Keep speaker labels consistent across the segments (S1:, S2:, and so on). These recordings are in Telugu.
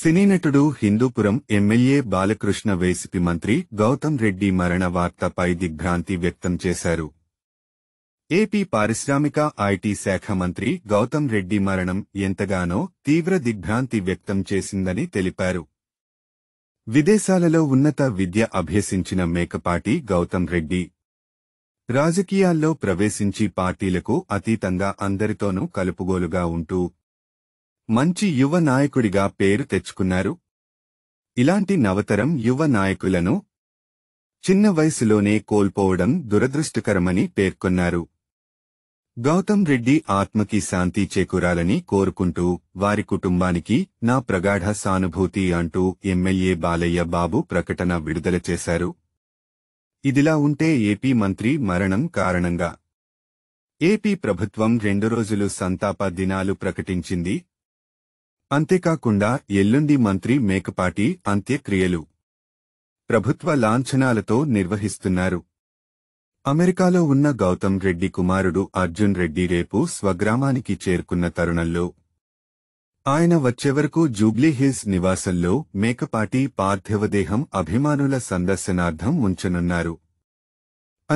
S1: సినీనటుడు హిందూపురం ఎమ్మెల్యే బాలకృష్ణ వేసిపి మంత్రి గౌతమ్ రెడ్డి మరణ వార్తపై దిగ్భ్రాంతి వ్యక్తం చేశారు ఏపీ పారిశ్రామిక ఐటీ శాఖ మంత్రి గౌతమ్ రెడ్డి మరణం ఎంతగానో తీవ్ర దిగ్భ్రాంతి వ్యక్తం చేసిందని తెలిపారు విదేశాలలో ఉన్నత విద్య అభ్యసించిన మేకపాటి గౌతమ్ రెడ్డి రాజకీయాల్లో ప్రవేశించి పార్టీలకు అతీతంగా అందరితోనూ కలుపుగోలుగా ఉంటూ మంచి యువ నాయకుడిగా పేరు తెచ్చుకున్నారు ఇలాంటి నవతరం యువ నాయకులను చిన్న వయసులోనే కోల్పోవడం దురదృష్టకరమని పేర్కొన్నారు గౌతమ్ రెడ్డి ఆత్మకి శాంతి చేకూరాలని కోరుకుంటూ వారి కుటుంబానికి నా ప్రగాఢ సానుభూతి అంటూ ఎమ్మెల్యే బాలయ్య బాబు ప్రకటన విడుదల చేశారు ఇదిలా ఉంటే ఏపీ మంత్రి మరణం కారణంగా ఏపీ ప్రభుత్వం రెండు రోజులు సంతాప దినాలు ప్రకటించింది అంతేకాకుండా ఎల్లుండి మంత్రి మేకపాటి అంత్యక్రియలు ప్రభుత్వ లాంఛనాలతో నిర్వహిస్తున్నారు అమెరికాలో ఉన్న గౌతమ్ రెడ్డి కుమారుడు అర్జున్ రెడ్డి రేపు స్వగ్రామానికి చేరుకున్న తరుణంలో ఆయన వచ్చేవరకు జూబ్లీహిల్స్ నివాసంలో మేకపాటి పార్థివదేహం అభిమానుల సందర్శనార్థం ఉంచనున్నారు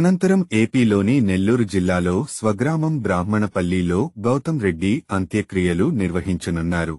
S1: అనంతరం ఏపీలోని నెల్లూరు జిల్లాలో స్వగ్రామం బ్రాహ్మణపల్లిలో గౌతమ్ రెడ్డి అంత్యక్రియలు నిర్వహించనున్నారు